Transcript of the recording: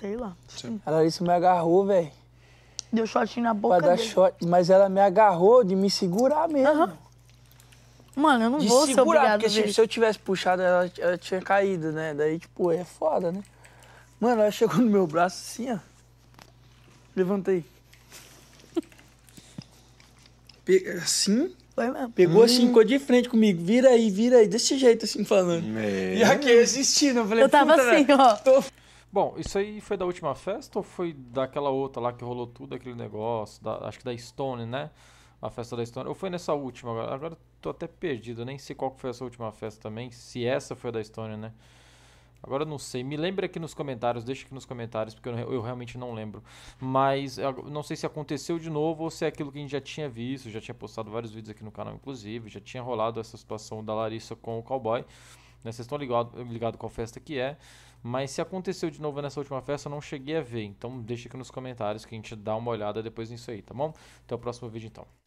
Sei lá. Sim. Hum. A Larissa me agarrou, velho. Deu shot na boca pra dar dele. shot. Mas ela me agarrou de me segurar mesmo. Uhum. Mano, eu não de vou segurar, ser porque se eu tivesse puxado, ela, ela tinha caído, né? Daí, tipo, é foda, né? Mano, ela chegou no meu braço assim, ó. Levantei. assim? mesmo. Pegou assim, hum. assim, ficou de frente comigo. Vira aí, vira aí. Desse jeito, assim, falando. É. E aqui, eu assistindo. Eu falei, eu tava assim, ó. Tô... Bom, isso aí foi da última festa ou foi daquela outra lá que rolou tudo aquele negócio? Da, acho que da Stone, né? A festa da Stone. Ou foi nessa última agora? Agora tô até perdido, nem sei qual foi essa última festa também. Se essa foi a da Stone, né? Agora eu não sei. Me lembra aqui nos comentários, deixa aqui nos comentários, porque eu, eu realmente não lembro. Mas é, não sei se aconteceu de novo ou se é aquilo que a gente já tinha visto, já tinha postado vários vídeos aqui no canal, inclusive. Já tinha rolado essa situação da Larissa com o cowboy. Né? Vocês estão ligados ligado qual festa que é. Mas se aconteceu de novo nessa última festa, eu não cheguei a ver. Então deixa aqui nos comentários que a gente dá uma olhada depois nisso aí, tá bom? Até o próximo vídeo então.